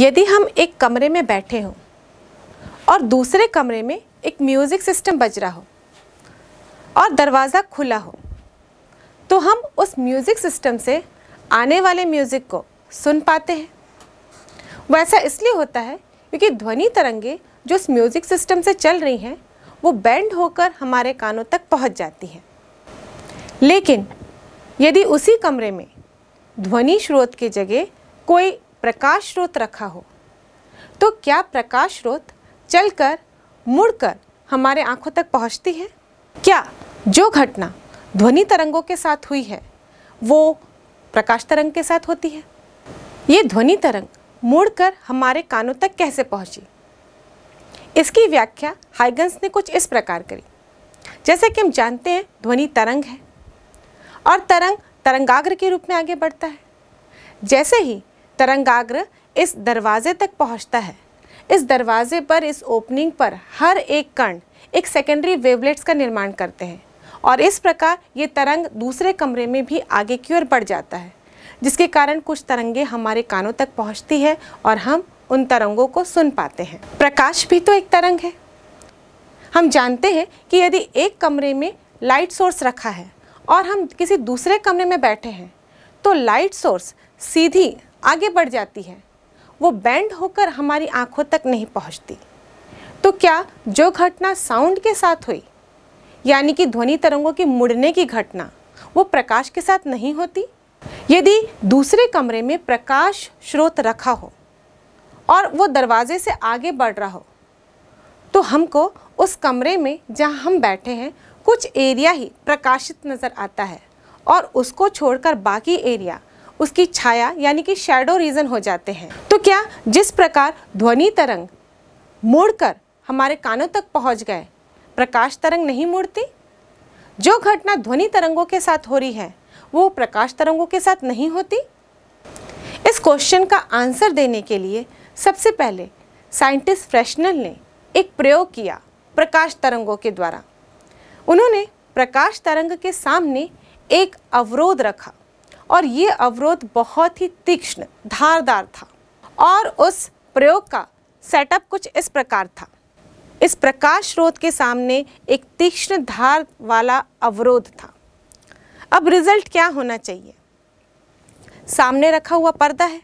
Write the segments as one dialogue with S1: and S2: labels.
S1: यदि हम एक कमरे में बैठे हों और दूसरे कमरे में एक म्यूज़िक सिस्टम बज रहा हो और दरवाज़ा खुला हो तो हम उस म्यूज़िक सिस्टम से आने वाले म्यूज़िक को सुन पाते हैं वैसा इसलिए होता है क्योंकि ध्वनि तरंगे जो उस म्यूज़िक सिस्टम से चल रही हैं वो बैंड होकर हमारे कानों तक पहुंच जाती हैं लेकिन यदि उसी कमरे में ध्वनि स्रोत की जगह कोई प्रकाश स्रोत रखा हो तो क्या प्रकाश स्रोत चलकर मुड़कर हमारे आंखों तक पहुंचती है क्या जो घटना ध्वनि तरंगों के साथ हुई है वो प्रकाश तरंग के साथ होती है ये ध्वनि तरंग मुड़कर हमारे कानों तक कैसे पहुंची इसकी व्याख्या हाइगन्स ने कुछ इस प्रकार करी जैसे कि हम जानते हैं ध्वनि तरंग है और तरंग तरंगाग्र के रूप में आगे बढ़ता है जैसे ही तरंगाग्र इस दरवाजे तक पहुंचता है इस दरवाजे पर इस ओपनिंग पर हर एक कण एक सेकेंडरी वेवलेट्स का निर्माण करते हैं और इस प्रकार ये तरंग दूसरे कमरे में भी आगे की ओर बढ़ जाता है जिसके कारण कुछ तरंगे हमारे कानों तक पहुंचती है और हम उन तरंगों को सुन पाते हैं प्रकाश भी तो एक तरंग है हम जानते हैं कि यदि एक कमरे में लाइट सोर्स रखा है और हम किसी दूसरे कमरे में बैठे हैं तो लाइट सोर्स सीधी आगे बढ़ जाती है वो बैंड होकर हमारी आंखों तक नहीं पहुंचती तो क्या जो घटना साउंड के साथ हुई यानी कि ध्वनि तरंगों की मुड़ने की घटना वो प्रकाश के साथ नहीं होती यदि दूसरे कमरे में प्रकाश स्रोत रखा हो और वो दरवाजे से आगे बढ़ रहा हो तो हमको उस कमरे में जहाँ हम बैठे हैं कुछ एरिया ही प्रकाशित नज़र आता है और उसको छोड़कर बाकी एरिया उसकी छाया यानी कि शेडो रीजन हो जाते हैं तो क्या जिस प्रकार ध्वनि तरंग मुड़कर हमारे कानों तक पहुंच गए प्रकाश तरंग नहीं मुड़ती जो घटना ध्वनि तरंगों के साथ हो रही है वो प्रकाश तरंगों के साथ नहीं होती इस क्वेश्चन का आंसर देने के लिए सबसे पहले साइंटिस्ट फ्रेशनल ने एक प्रयोग किया प्रकाश तरंगों के द्वारा उन्होंने प्रकाश तरंग के सामने एक अवरोध रखा और ये अवरोध बहुत ही तीक्ष्ण धारदार था और उस प्रयोग का सेटअप कुछ इस प्रकार था इस प्रकाश स्रोत के सामने एक तीक्ष्ण धार वाला अवरोध था अब रिजल्ट क्या होना चाहिए सामने रखा हुआ पर्दा है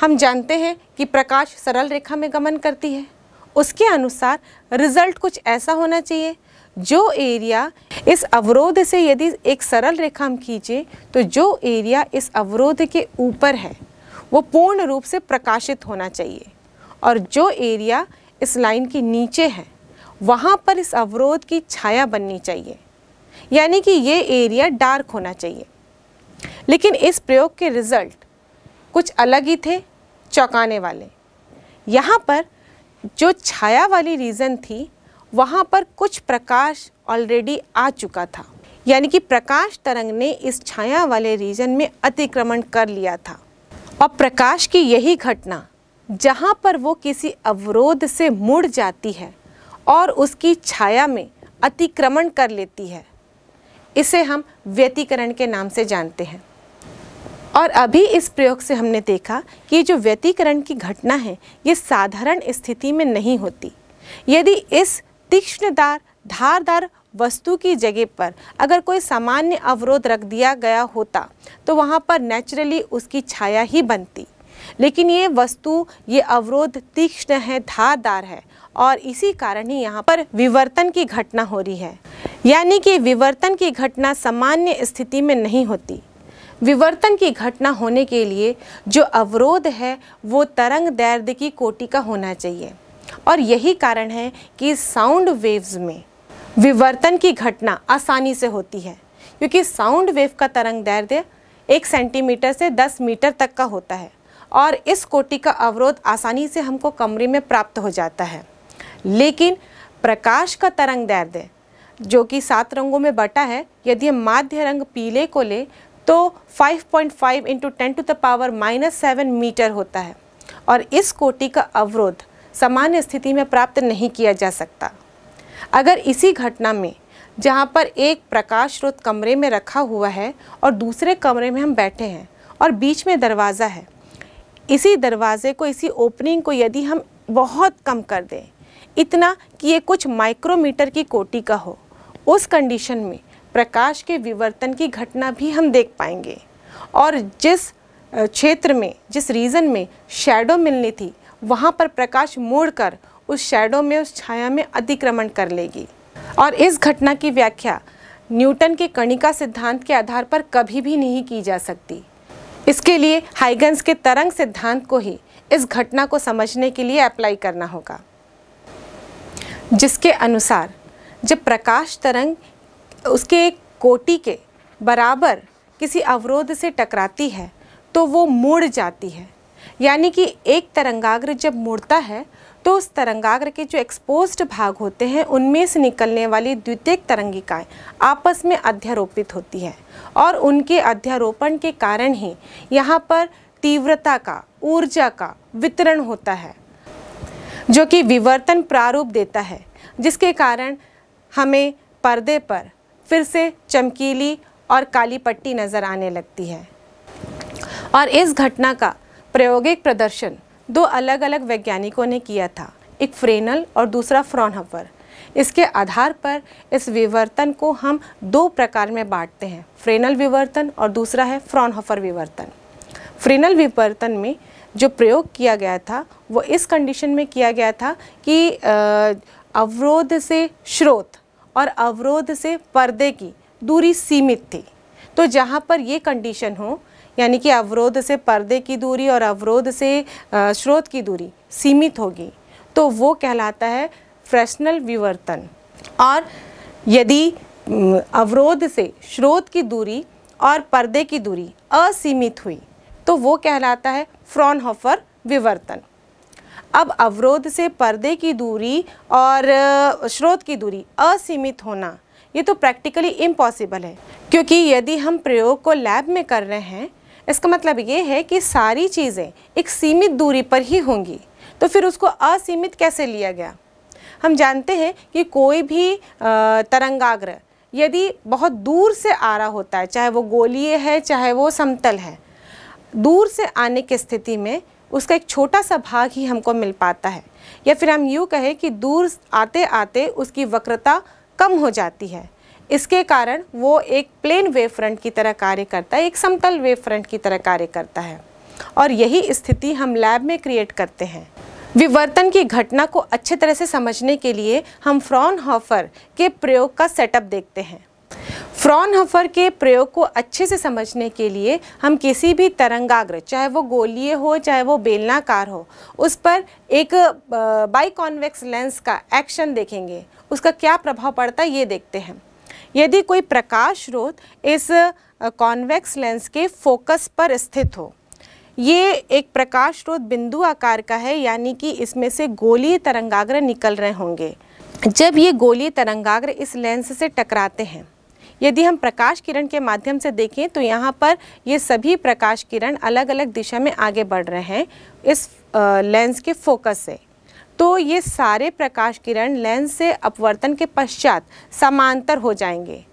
S1: हम जानते हैं कि प्रकाश सरल रेखा में गमन करती है उसके अनुसार रिज़ल्ट कुछ ऐसा होना चाहिए जो एरिया इस अवरोध से यदि एक सरल रेखा हम खींचे तो जो एरिया इस अवरोध के ऊपर है वो पूर्ण रूप से प्रकाशित होना चाहिए और जो एरिया इस लाइन के नीचे है वहाँ पर इस अवरोध की छाया बननी चाहिए यानी कि ये एरिया डार्क होना चाहिए लेकिन इस प्रयोग के रिज़ल्ट कुछ अलग ही थे चौंकाने वाले यहाँ पर जो छाया वाली रीजन थी वहाँ पर कुछ प्रकाश ऑलरेडी आ चुका था यानी कि प्रकाश तरंग ने इस छाया वाले रीजन में अतिक्रमण कर लिया था और प्रकाश की यही घटना जहाँ पर वो किसी अवरोध से मुड़ जाती है और उसकी छाया में अतिक्रमण कर लेती है इसे हम व्यतिकरण के नाम से जानते हैं और अभी इस प्रयोग से हमने देखा कि जो व्यतीकरण की घटना है ये साधारण स्थिति में नहीं होती यदि इस तीक्ष्णदार धारदार वस्तु की जगह पर अगर कोई सामान्य अवरोध रख दिया गया होता तो वहाँ पर नेचुरली उसकी छाया ही बनती लेकिन ये वस्तु ये अवरोध तीक्ष्ण है धारदार है और इसी कारण ही यहाँ पर विवर्तन की घटना हो रही है यानी कि विवर्तन की घटना सामान्य स्थिति में नहीं होती विवर्तन की घटना होने के लिए जो अवरोध है वो तरंग दैर्ध्य की कोटि का होना चाहिए और यही कारण है कि साउंड वेव्स में विवर्तन की घटना आसानी से होती है क्योंकि साउंड वेव का तरंग दैर्ध्य एक सेंटीमीटर से दस मीटर तक का होता है और इस कोटि का अवरोध आसानी से हमको कमरे में प्राप्त हो जाता है लेकिन प्रकाश का तरंग दैर्ध्य जो कि सात रंगों में बटा है यदि हम माध्य रंग पीले को ले तो 5.5 point five into ten to the power minus seven metre होता है और इस कोटि का अवरोध सामान्य स्थिति में प्राप्त नहीं किया जा सकता अगर इसी घटना में जहाँ पर एक प्रकाश स्रोत कमरे में रखा हुआ है और दूसरे कमरे में हम बैठे हैं और बीच में दरवाज़ा है इसी दरवाजे को इसी ओपनिंग को यदि हम बहुत कम कर दें इतना कि ये कुछ माइक्रोमीटर की कोटि का हो उस कंडीशन में प्रकाश के विवर्तन की घटना भी हम देख पाएंगे और जिस क्षेत्र में जिस रीजन में शेडो मिलनी थी वहाँ पर प्रकाश मोड़कर उस शेडो में उस छाया में अतिक्रमण कर लेगी
S2: और इस घटना
S1: की व्याख्या न्यूटन के कणिका सिद्धांत के आधार पर कभी भी नहीं की जा सकती इसके लिए हाइगन्स के तरंग सिद्धांत को ही इस घटना को समझने के लिए अप्लाई करना होगा जिसके अनुसार जब प्रकाश तरंग उसके कोटि के बराबर किसी अवरोध से टकराती है तो वो मुड़ जाती है यानी कि एक तरंगाग्र जब मुड़ता है तो उस तरंगाग्र के जो एक्सपोज्ड भाग होते हैं उनमें से निकलने वाली द्वितीयक तरंगिकाएं आपस में अध्यारोपित होती है और उनके अध्यारोपण के कारण ही यहाँ पर तीव्रता का ऊर्जा का वितरण होता है जो कि विवर्तन प्रारूप देता है जिसके कारण हमें पर्दे पर फिर से चमकीली और काली पट्टी नज़र आने लगती है और इस घटना का प्रायोगिक प्रदर्शन दो अलग अलग वैज्ञानिकों ने किया था एक फ्रेनल और दूसरा फ्रॉनहवर इसके आधार पर इस विवर्तन को हम दो प्रकार में बांटते हैं फ्रेनल विवर्तन और दूसरा है फ्रॉनहफर विवर्तन फ्रेनल विवर्तन में जो प्रयोग किया गया था वो इस कंडीशन में किया गया था कि अवरोध से स्रोत और अवरोध से पर्दे की दूरी सीमित थी तो जहाँ पर ये कंडीशन हो यानी कि अवरोध से पर्दे की दूरी और अवरोध से स्रोत की दूरी सीमित होगी तो वो कहलाता है फ्रेशनल विवर्तन और यदि अवरोध से स्रोत की दूरी और पर्दे की दूरी असीमित हुई तो वो कहलाता है फ्रॉनहॉफर विवर्तन अब अवरोध से पर्दे की दूरी और स्रोत की दूरी असीमित होना ये तो प्रैक्टिकली इम्पॉसिबल है क्योंकि यदि हम प्रयोग को लैब में कर रहे हैं इसका मतलब ये है कि सारी चीज़ें एक सीमित दूरी पर ही होंगी तो फिर उसको असीमित कैसे लिया गया हम जानते हैं कि कोई भी तरंगाग्र यदि बहुत दूर से आ रहा होता है चाहे वो गोलीय है चाहे वो समतल है दूर से आने की स्थिति में उसका एक छोटा सा भाग ही हमको मिल पाता है या फिर हम यूँ कहें कि दूर आते आते उसकी वक्रता कम हो जाती है इसके कारण वो एक प्लेन वेव फ्रंट की तरह कार्य करता है एक समतल वेव फ्रंट की तरह कार्य करता है और यही स्थिति हम लैब में क्रिएट करते हैं विवर्तन की घटना को अच्छे तरह से समझने के लिए हम फ्रॉन हॉफर के प्रयोग का सेटअप देखते हैं फ्रॉन हफर के प्रयोग को अच्छे से समझने के लिए हम किसी भी तरंगाग्र चाहे वो गोली हो चाहे वो बेलनाकार हो उस पर एक बाई कॉन्वेक्स लेंस का एक्शन देखेंगे उसका क्या प्रभाव पड़ता है ये देखते हैं यदि कोई प्रकाश स्रोत इस कॉन्वेक्स लेंस के फोकस पर स्थित हो ये एक प्रकाश स्रोत बिंदु आकार का है यानी कि इसमें से गोलीय तरंगाग्र निकल रहे होंगे जब ये गोलीय तरंगाग्र इस लेंस से टकराते हैं यदि हम प्रकाश किरण के माध्यम से देखें तो यहाँ पर ये सभी प्रकाश किरण अलग अलग दिशा में आगे बढ़ रहे हैं इस लेंस के फोकस से तो ये सारे प्रकाश किरण लेंस से अपवर्तन के पश्चात समांतर हो जाएंगे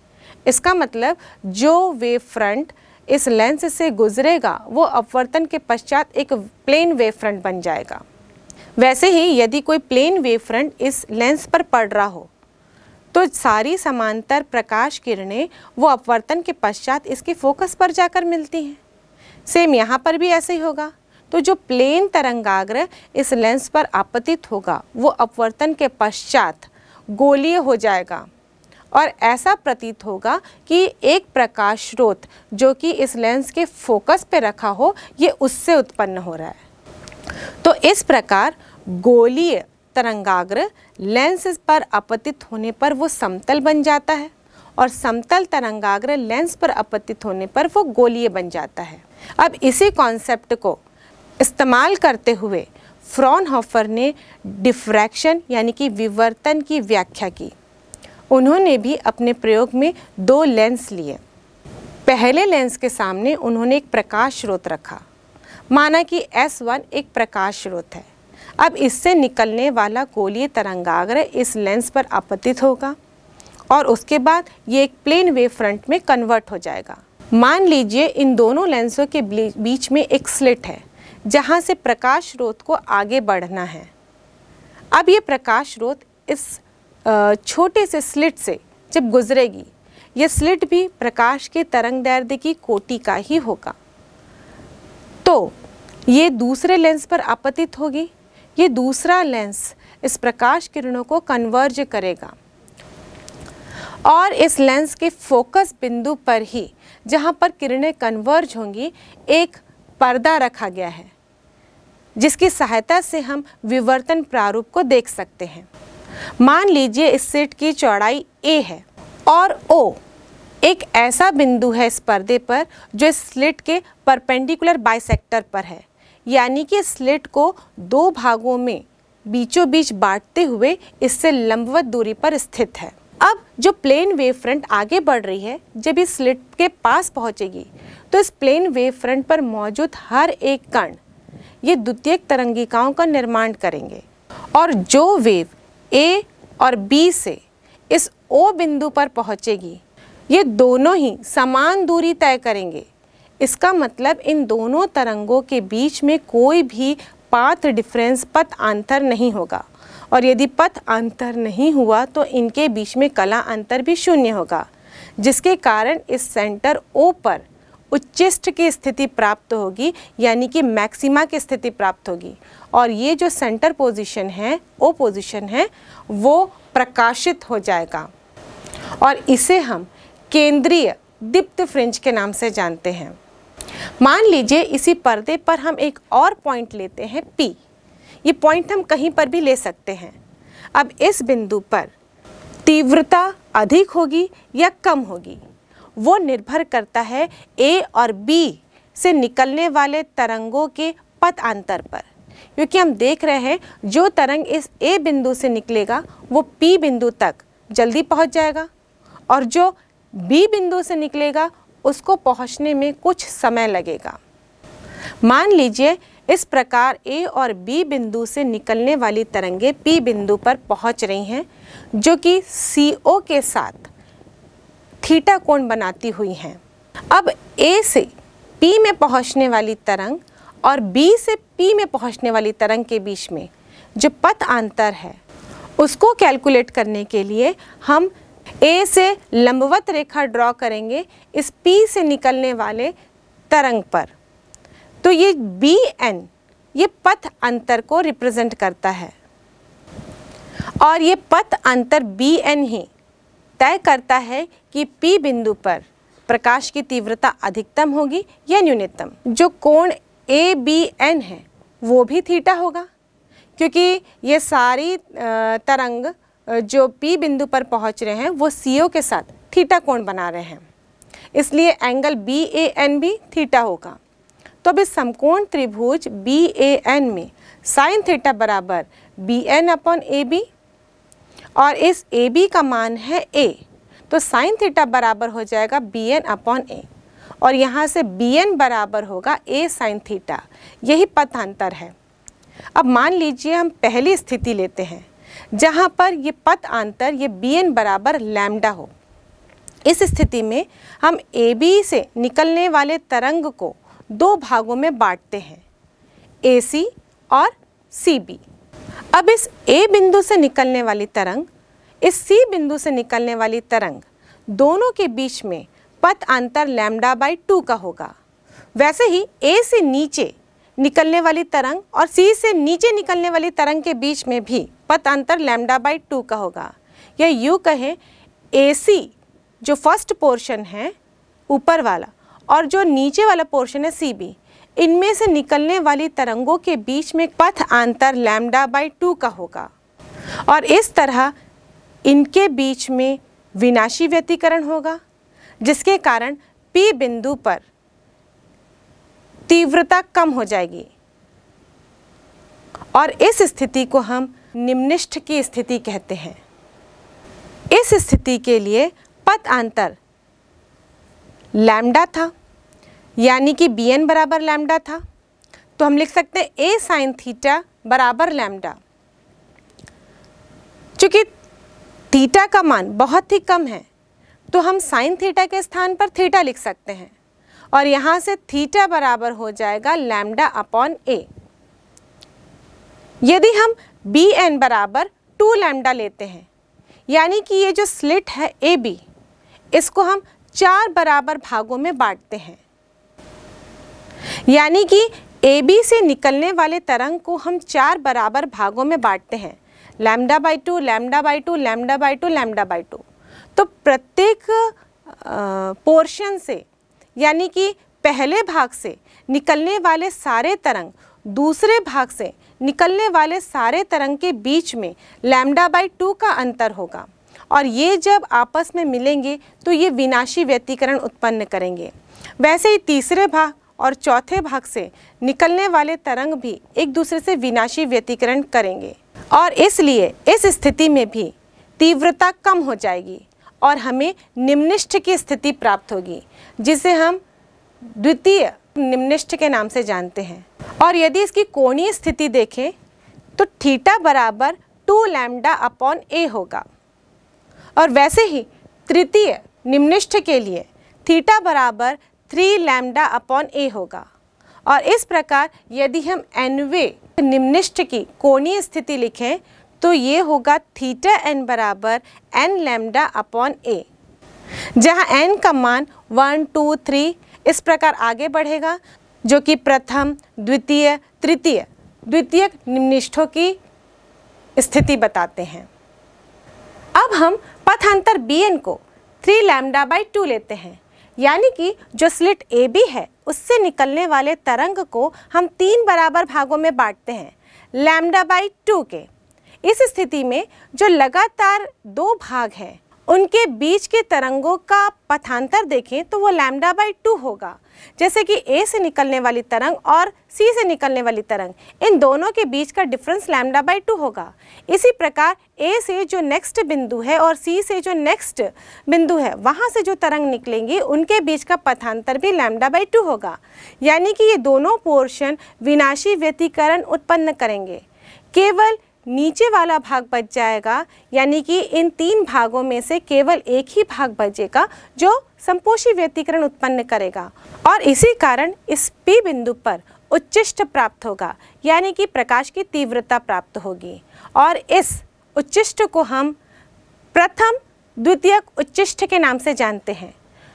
S1: इसका मतलब जो वेव फ्रंट इस लेंस से गुजरेगा वो अपवर्तन के पश्चात एक प्लेन वेव फ्रंट बन जाएगा वैसे ही यदि कोई प्लेन वेव फ्रंट इस लेंस पर पड़ रहा हो तो सारी समांतर प्रकाश किरणें वो अपवर्तन के पश्चात इसके फोकस पर जाकर मिलती हैं सेम यहाँ पर भी ऐसे ही होगा तो जो प्लेन तरंगाग्र इस लेंस पर आपतित होगा वो अपवर्तन के पश्चात गोलीय हो जाएगा और ऐसा प्रतीत होगा कि एक प्रकाश स्रोत जो कि इस लेंस के फोकस पर रखा हो ये उससे उत्पन्न हो रहा है तो इस प्रकार गोलीय तरंगाग्र लेंस पर अपतित होने पर वो समतल बन जाता है और समतल तरंगाग्र लेंस पर अपतित होने पर वो गोलीय बन जाता है अब इसी कॉन्सेप्ट को इस्तेमाल करते हुए फ्रॉन हॉफर ने डिफ्रैक्शन यानी कि विवर्तन की व्याख्या की उन्होंने भी अपने प्रयोग में दो लेंस लिए पहले लेंस के सामने उन्होंने एक प्रकाश स्रोत रखा माना कि S1 एक प्रकाश स्रोत है अब इससे निकलने वाला कोलीय तरंगाग्र इस लेंस पर आपतित होगा और उसके बाद ये एक प्लेन वेव फ्रंट में कन्वर्ट हो जाएगा मान लीजिए इन दोनों लेंसों के बीच में एक स्लिट है जहाँ से प्रकाश स्रोत को आगे बढ़ना है अब ये प्रकाश स्रोत इस छोटे से स्लिट से जब गुजरेगी यह स्लिट भी प्रकाश के तरंग दैर्ध्य की कोटि का ही होगा तो ये दूसरे लेंस पर आपतित होगी ये दूसरा लेंस इस प्रकाश किरणों को कन्वर्ज करेगा और इस लेंस के फोकस बिंदु पर ही जहाँ पर किरणें कन्वर्ज होंगी एक पर्दा रखा गया है जिसकी सहायता से हम विवर्तन प्रारूप को देख सकते हैं मान लीजिए इस सेट की चौड़ाई ए है और ओ एक ऐसा बिंदु है इस पर्दे पर जो इस स्लिट के परपेंडिकुलर बाइसेक्टर पर है यानी कि स्लिट को दो भागों में बीचों बीच बांटते हुए इससे लंबवत दूरी पर स्थित है अब जो प्लेन वेव फ्रंट आगे बढ़ रही है जब इस स्लिट के पास पहुंचेगी तो इस प्लेन वेव फ्रंट पर मौजूद हर एक कण ये द्वितीय तरंगिकाओं का निर्माण करेंगे और जो वेव ए और बी से इस ओ बिंदु पर पहुंचेगी ये दोनों ही समान दूरी तय करेंगे इसका मतलब इन दोनों तरंगों के बीच में कोई भी पाथ डिफरेंस पथ अंतर नहीं होगा और यदि पथ अंतर नहीं हुआ तो इनके बीच में कला अंतर भी शून्य होगा जिसके कारण इस सेंटर ओ पर उच्चिष्ट की स्थिति प्राप्त होगी यानी कि मैक्सिमा की स्थिति प्राप्त होगी और ये जो सेंटर पोजीशन है ओ पोजीशन है वो प्रकाशित हो जाएगा और इसे हम केंद्रीय दीप्त फ्रिंज के नाम से जानते हैं मान लीजिए इसी पर्दे पर हम एक और पॉइंट लेते हैं P ये पॉइंट हम कहीं पर भी ले सकते हैं अब इस बिंदु पर तीव्रता अधिक होगी या कम होगी वो निर्भर करता है ए और बी से निकलने वाले तरंगों के पथ अंतर पर क्योंकि हम देख रहे हैं जो तरंग इस ए बिंदु से निकलेगा वो पी बिंदु तक जल्दी पहुंच जाएगा और जो बी बिंदु से निकलेगा उसको पहुंचने में कुछ समय लगेगा मान लीजिए इस प्रकार ए और बी बिंदु से निकलने वाली तरंगे पी बिंदु पर पहुंच रही हैं जो कि सी ओ के साथ थीटा कोण बनाती हुई हैं अब ए से पी में पहुंचने वाली तरंग और बी से पी में पहुंचने वाली तरंग के बीच में जो पथ अंतर है उसको कैलकुलेट करने के लिए हम ए से लंबवत रेखा ड्रॉ करेंगे इस पी से निकलने वाले तरंग पर तो ये बी एन ये पथ अंतर को रिप्रेजेंट करता है और ये पथ अंतर बी एन ही तय करता है कि पी बिंदु पर प्रकाश की तीव्रता अधिकतम होगी या न्यूनतम जो कोण ए बी एन है वो भी थीटा होगा क्योंकि ये सारी तरंग जो पी बिंदु पर पहुंच रहे हैं वो सी के साथ थीटा कोण बना रहे हैं इसलिए एंगल बी ए एन भी थीटा होगा तो अब इस समकोण त्रिभुज बी ए एन में साइन थीटा बराबर B N upon A B और इस ए बी का मान है ए तो साइन थीटा बराबर हो जाएगा बी एन अपॉन ए और यहाँ से बी एन बराबर होगा ए साइन थीटा यही पथ अंतर है अब मान लीजिए हम पहली स्थिति लेते हैं जहाँ पर ये पथ आंतर ये बी एन बराबर लैमडा हो इस स्थिति में हम ए बी से निकलने वाले तरंग को दो भागों में बांटते हैं ए सी और सी बी अब इस ए बिंदु से निकलने वाली तरंग इस सी बिंदु से निकलने वाली तरंग दोनों के बीच में पथ अंतर लैमडा बाई टू का होगा वैसे ही ए से नीचे निकलने वाली तरंग और सी से नीचे निकलने वाली तरंग के बीच में भी पथ अंतर लैमडा बाई टू का होगा या यू कहें ए सी जो फर्स्ट पोर्शन है ऊपर वाला और जो नीचे वाला पोर्शन है सी बी इनमें से निकलने वाली तरंगों के बीच में पथ अंतर लैमडा बाई टू का होगा और इस तरह इनके बीच में विनाशी व्यतीकरण होगा जिसके कारण पी बिंदु पर तीव्रता कम हो जाएगी और इस स्थिति को हम निम्निष्ठ की स्थिति कहते हैं इस स्थिति के लिए पथ अंतर लैम्डा था यानी कि बी एन बराबर लैम्डा था तो हम लिख सकते हैं ए साइन थीटा बराबर लैम्डा चूंकि थीटा का मान बहुत ही कम है तो हम साइन थीटा के स्थान पर थीटा लिख सकते हैं और यहाँ से थीटा बराबर हो जाएगा लैमडा अपॉन ए यदि हम बी एन बराबर टू लैमडा लेते हैं यानी कि ये जो स्लिट है ए बी इसको हम चार बराबर भागों में बांटते हैं यानी कि ए बी से निकलने वाले तरंग को हम चार बराबर भागों में बांटते हैं lambda by two lambda by two lambda by two lambda by two तो प्रत्येक पोर्शन से यानी कि पहले भाग से निकलने वाले सारे तरंग दूसरे भाग से निकलने वाले सारे तरंग के बीच में लैमडा बाई टू का अंतर होगा और ये जब आपस में मिलेंगे तो ये विनाशी व्यतीकरण उत्पन्न करेंगे वैसे ही तीसरे भाग और चौथे भाग से निकलने वाले तरंग भी एक दूसरे से विनाशी व्यतीकरण करेंगे और इसलिए इस स्थिति में भी तीव्रता कम हो जाएगी और हमें निम्निष्ठ की स्थिति प्राप्त होगी जिसे हम द्वितीय निम्निष्ठ के नाम से जानते हैं और यदि इसकी कोणीय स्थिति देखें तो थीटा बराबर टू लैम्डा अपॉन ए होगा और वैसे ही तृतीय निम्निष्ठ के लिए थीटा बराबर थ्री लैम्डा अपॉन ए होगा और इस प्रकार यदि हम एनवे निम्निष्ठ की कोणीय स्थिति लिखें तो ये होगा थीटा एन बराबर एन लेमडा अपॉन ए जहाँ एन का मान वन टू थ्री इस प्रकार आगे बढ़ेगा जो कि प्रथम द्वितीय तृतीय द्वितीय निम्निष्ठों की स्थिति बताते हैं अब हम पथांतर बी एन को थ्री लैमडा बाई टू लेते हैं यानी कि जो स्लिट ए बी है उससे निकलने वाले तरंग को हम तीन बराबर भागों में बांटते हैं लैम्डा बाई टू के इस स्थिति में जो लगातार दो भाग है उनके बीच के तरंगों का पथांतर देखें तो वो लैमडा बाई टू होगा जैसे कि ए से निकलने वाली तरंग और सी से निकलने वाली तरंग इन दोनों के बीच का डिफरेंस लैमडा बाई टू होगा इसी प्रकार ए से जो नेक्स्ट बिंदु है और सी से जो नेक्स्ट बिंदु है वहाँ से जो तरंग निकलेंगी उनके बीच का पथांतर भी लैमडा बाई टू होगा यानी कि ये दोनों पोर्शन विनाशी व्यतीकरण उत्पन्न करेंगे केवल नीचे वाला भाग बच जाएगा यानी कि इन तीन भागों में से केवल एक ही भाग बचेगा जो संपोषी व्यतिकरण उत्पन्न करेगा और इसी कारण इस पी बिंदु पर उच्चिष्ट प्राप्त होगा यानी कि प्रकाश की तीव्रता प्राप्त होगी और इस उच्चिष्ट को हम प्रथम द्वितीयक उच्चिष्ट के नाम से जानते हैं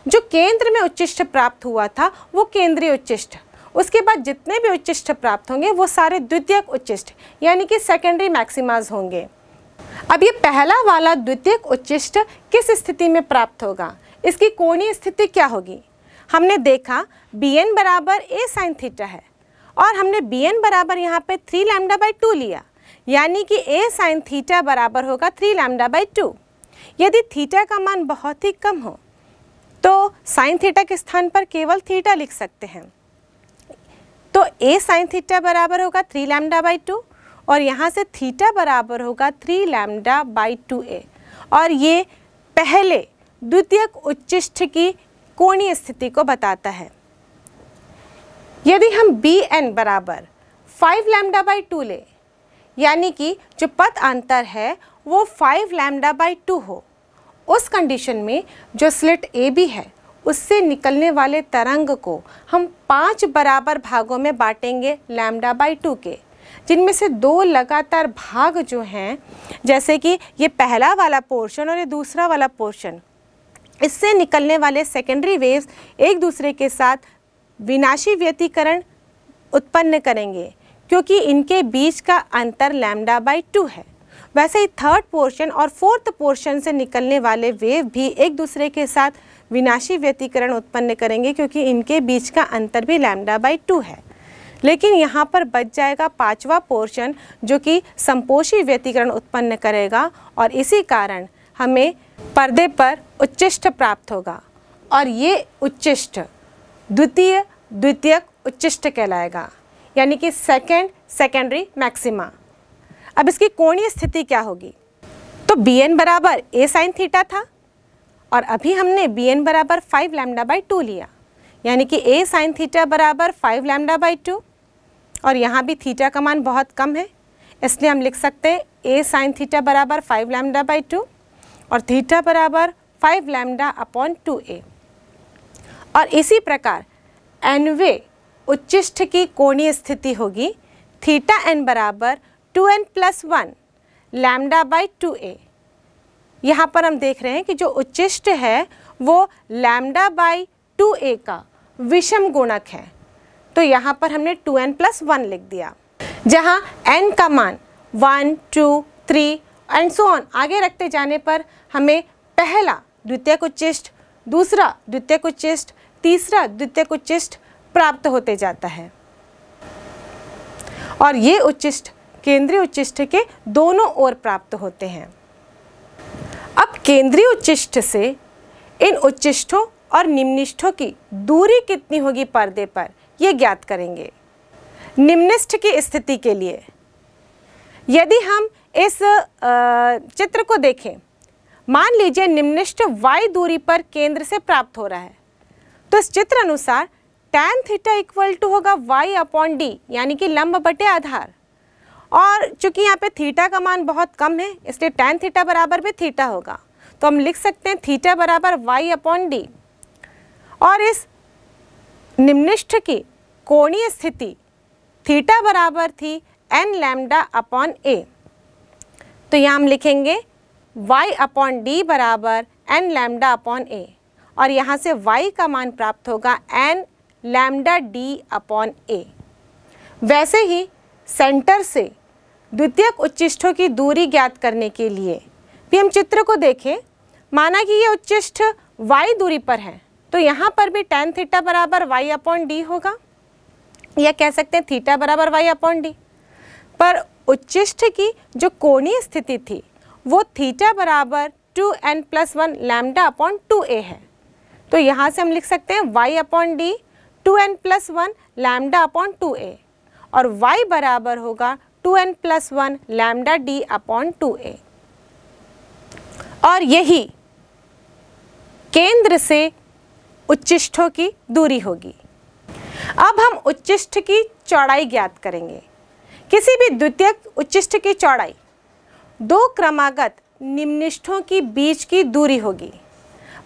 S1: जो केंद्र में उच्चिष्ट प्राप्त हुआ था वो केंद्रीय उच्चिष्ट उसके बाद जितने भी उच्चिष्ट प्राप्त होंगे वो सारे द्वितीयक उच्चिष्ट यानी कि सेकेंडरी मैक्सिमाज होंगे अब ये पहला वाला द्वितीयक उच्चिष्ट किस स्थिति में प्राप्त होगा इसकी कोणीय स्थिति क्या होगी हमने देखा बी एन बराबर ए साइन थीटा है और हमने बी एन बराबर यहाँ पे थ्री लैमडा बाई टू लिया यानी कि ए साइन थीटा बराबर होगा थ्री लैमडा बाई टू यदि थीटा का मान बहुत ही कम हो तो साइन थीटा के स्थान पर केवल थीटा लिख सकते हैं तो ए साइन थीटा बराबर होगा थ्री लैमडा बाई टू और यहाँ से थीटा बराबर होगा थ्री लैमडा बाई टू ए और ये पहले द्वितीयक उच्चिष्ठ की कोणीय स्थिति को बताता है यदि हम बी एन बराबर फाइव लैमडा बाई टू ले यानी कि जो पथ अंतर है वो फाइव लैमडा बाई टू हो उस कंडीशन में जो स्लिट ए बी है उससे निकलने वाले तरंग को हम पांच बराबर भागों में बांटेंगे लैमडा बाई टू के जिनमें से दो लगातार भाग जो हैं जैसे कि ये पहला वाला पोर्शन और ये दूसरा वाला पोर्शन इससे निकलने वाले सेकेंडरी वेव्स एक दूसरे के साथ विनाशी व्यतीकरण उत्पन्न करेंगे क्योंकि इनके बीच का अंतर लैमडा बाई टू है वैसे ही थर्ड पोर्शन और फोर्थ पोर्शन से निकलने वाले वेव भी एक दूसरे के साथ विनाशी व्यतीकरण उत्पन्न करेंगे क्योंकि इनके बीच का अंतर भी लैमडा बाई टू है लेकिन यहाँ पर बच जाएगा पांचवा पोर्शन जो कि संपोषी व्यतीकरण उत्पन्न करेगा और इसी कारण हमें पर्दे पर उच्चिष्ट प्राप्त होगा और ये उच्चिष्ट द्वितीय द्वितीयक उच्चिष्ट कहलाएगा यानी कि सेकेंड सेकेंडरी मैक्सिमा अब इसकी कोणीय स्थिति क्या होगी तो बी एन बराबर ए साइन थीटा था और अभी हमने बी एन बराबर फाइव लैमडा बाई टू लिया यानी कि ए साइन थीटा बराबर फाइव लैमडा बाई टू और यहाँ भी थीटा का मान बहुत कम है इसलिए हम लिख सकते हैं ए साइन थीटा बराबर फाइव लैमडा बाई टू और थीटा बराबर फाइव लैमडा अपॉन टू ए और इसी प्रकार एनवे उच्चिष्ठ की कोणीय स्थिति होगी थीटा एन बराबर two N plus one lambda by two A यहाँ पर हम देख रहे हैं कि जो उच्चिष्ट है वो लैमडा बाई टू ए का विषम गुणक है तो यहाँ पर हमने टू एन प्लस वन लिख दिया जहाँ एन का मान one two three and so on आगे रखते जाने पर हमें पहला द्वितीय कुचिष्ट दूसरा द्वितीय कुचिष्ट तीसरा द्वितीय कुचिष्ट प्राप्त होते जाता है और ये उच्चिष्ट केंद्रीय उच्चिष्ट के दोनों ओर प्राप्त होते हैं केंद्रीय उच्चिष्ट से इन उच्चिष्टों और निम्निष्ठों की दूरी कितनी होगी पर्दे पर यह ज्ञात करेंगे निम्निष्ठ की स्थिति के लिए यदि हम इस चित्र को देखें मान लीजिए निम्निष्ठ वाई दूरी पर केंद्र से प्राप्त हो रहा है तो इस चित्र अनुसार टैन थीटा इक्वल टू होगा वाई अपॉन डी यानी कि लंब बटे आधार और चूंकि यहाँ पे थीटा का मान बहुत कम है इसलिए टैन थीटा बराबर में थीटा होगा तो हम लिख सकते हैं थीटा बराबर वाई अपॉन डी और इस निम्निष्ठ की कोणीय स्थिति थीटा बराबर थी एन लैमडा अपॉन ए तो यहाँ हम लिखेंगे y अपॉन डी बराबर एन लैमडा अपॉन ए और यहाँ से y का मान प्राप्त होगा N lambda D upon A वैसे ही सेंटर से द्वितीयक उच्चिष्ठों की दूरी ज्ञात करने के लिए भी हम चित्र को देखें माना कि ये उच्चिष्ठ y दूरी पर है तो यहाँ पर भी tan थीटा बराबर y अपॉन डी होगा या कह सकते हैं थीटा बराबर y अपॉन डी पर उच्चिष्ठ की जो कोणीय स्थिति थी वो थीटा बराबर two N plus one lambda upon two A है तो यहाँ से हम लिख सकते हैं y upon D two N plus one lambda upon two ए और y बराबर होगा two N plus one lambda D upon two ए और यही केंद्र से उच्चिष्ठों की दूरी होगी अब हम उच्चिष्ठ की चौड़ाई ज्ञात करेंगे किसी भी द्वितीय उच्चिष्ठ की चौड़ाई दो क्रमागत निम्निष्ठों की बीच की दूरी होगी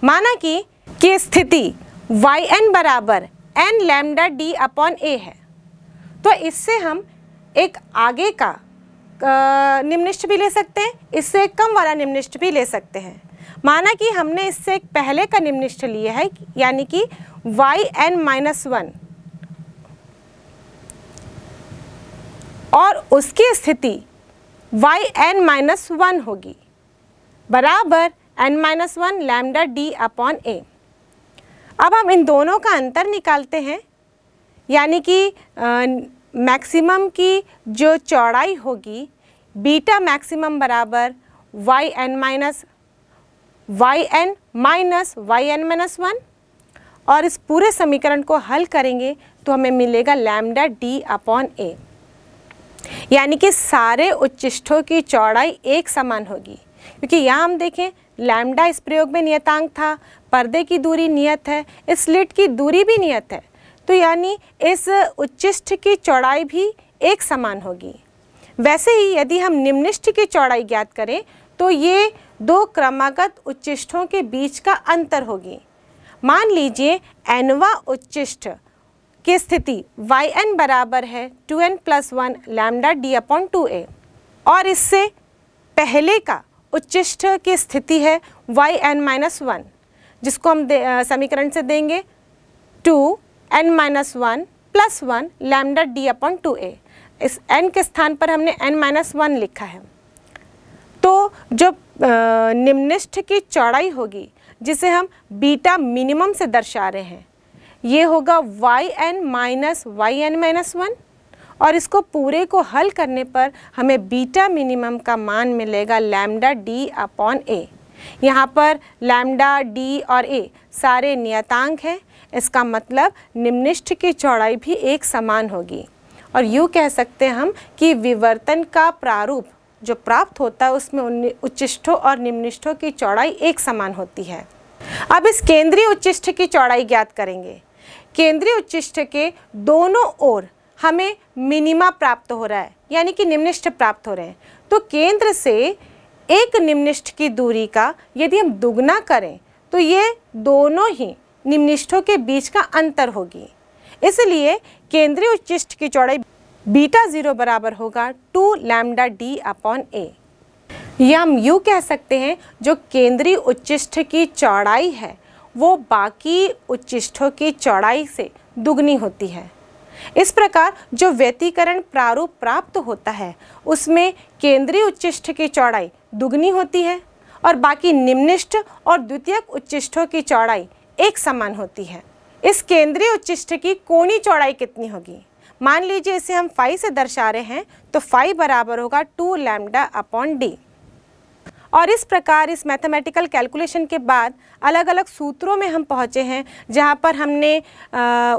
S1: माना कि की स्थिति वाई एन बराबर N lambda D upon A है तो इससे हम एक आगे का निम्निष्ठ भी ले सकते हैं इससे कम वाला निम्निष्ठ भी ले सकते हैं माना कि हमने इससे एक पहले का निम्निष्ठ लिया है यानी कि वाई एन माइनस वन और उसकी स्थिति वाई एन माइनस वन होगी बराबर N minus one lambda D upon A अब हम इन दोनों का अंतर निकालते हैं यानी कि मैक्सिमम की जो चौड़ाई होगी बीटा मैक्सिमम बराबर Y N minus Y N minus Y N minus one और इस पूरे समीकरण को हल करेंगे तो हमें मिलेगा लैम्डा डी अपॉन ए यानी कि सारे उच्चिष्ठों की चौड़ाई एक समान होगी क्योंकि यहाँ हम देखें लैम्डा इस प्रयोग में नियतांक था पर्दे की दूरी नियत है इस स्लिट की दूरी भी नियत है तो यानी इस उच्चिष्ठ की चौड़ाई भी एक समान होगी वैसे ही यदि हम निम्निष्ठ की चौड़ाई ज्ञात करें तो ये दो क्रमागत उच्चिष्ठों के बीच का अंतर होगी मान लीजिए एनवा उच्चिष्ठ की स्थिति वाई एन बराबर है two N plus one lambda D upon two ए और इससे पहले का उच्चिष्ठ की स्थिति है वाई एन माइनस वन जिसको हम समीकरण से देंगे two n minus one plus one lambda D upon two a इस एन के स्थान पर हमने एन माइनस वन लिखा है तो जो निम्निष्ठ की चौड़ाई होगी जिसे हम बीटा मिनिमम से दर्शा रहे हैं ये होगा y N minus Y N minus one और इसको पूरे को हल करने पर हमें बीटा मिनिमम का मान मिलेगा लैमडा डी अपॉन ए यहाँ पर लैमडा डी और ए सारे नियतांक हैं इसका मतलब निम्निष्ठ की चौड़ाई भी एक समान होगी और यूँ कह सकते हैं हम कि विवर्तन का प्रारूप जो प्राप्त होता है उसमें उच्चिष्ठों और निम्निष्ठों की चौड़ाई एक समान होती है अब इस केंद्रीय उच्चिष्ठ की चौड़ाई ज्ञात करेंगे केंद्रीय उच्चिष्ठ के दोनों ओर हमें मिनिमा प्राप्त हो रहा है यानी कि निम्निष्ठ प्राप्त हो रहे हैं तो केंद्र से एक निम्निष्ठ की दूरी का यदि हम दुगना करें तो ये दोनों ही निम्निष्ठों के बीच का अंतर होगी इसलिए केंद्रीय उच्चिष्ठ की चौड़ाई बीटा ज़ीरो बराबर होगा two lambda D upon a या हम यू कह सकते हैं जो केंद्रीय उच्चिष्ठ की चौड़ाई है वो बाकी उच्चिष्ठों की चौड़ाई से दुगनी होती है इस प्रकार जो व्यतीकरण प्रारूप प्राप्त होता है उसमें केंद्रीय उच्चिष्ठ की चौड़ाई दुगनी होती है और बाकी निम्निष्ठ और द्वितीयक उच्चिष्ठों की चौड़ाई एक समान होती है इस केंद्रीय उच्चिष्ठ की कोणी चौड़ाई कितनी होगी मान लीजिए इसे हम फाइव से दर्शा रहे हैं तो फाइव बराबर होगा टू लैमडा अपॉन डी और इस प्रकार इस मैथमेटिकल कैलकुलेशन के बाद अलग अलग सूत्रों में हम पहुँचे हैं जहाँ पर हमने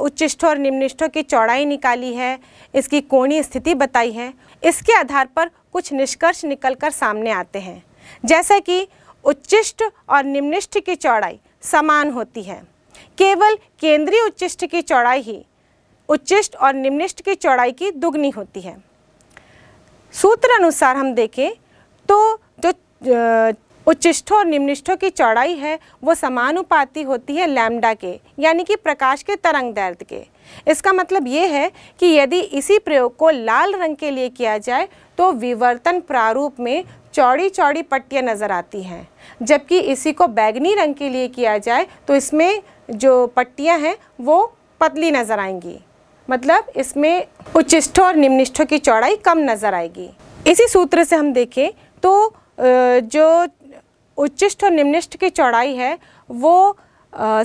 S1: उच्चिष्ठों और निम्निष्ठों की चौड़ाई निकाली है इसकी कोणीय स्थिति बताई है इसके आधार पर कुछ निष्कर्ष निकल कर सामने आते हैं जैसे कि उच्चिष्ट और निम्निष्ठ की चौड़ाई समान होती है केवल केंद्रीय उच्चिष्ट की चौड़ाई ही उच्चिष्ट और निम्निष्ट की चौड़ाई की दुगनी होती है सूत्र अनुसार हम देखें तो जो उच्चिष्ठों और निम्निष्ठों की चौड़ाई है वो समानुपाती होती है लैम्डा के यानी कि प्रकाश के तरंग दर्द के इसका मतलब ये है कि यदि इसी प्रयोग को लाल रंग के लिए किया जाए तो विवर्तन प्रारूप में चौड़ी चौड़ी पट्टियाँ नज़र आती हैं जबकि इसी को बैगनी रंग के लिए किया जाए तो इसमें जो पट्टियाँ हैं वो पतली नज़र आएंगी मतलब इसमें उच्चिष्ठों और निम्निष्ठों की चौड़ाई कम नज़र आएगी इसी सूत्र से हम देखें तो जो उच्चिष्ठ और निम्निष्ठ की चौड़ाई है वो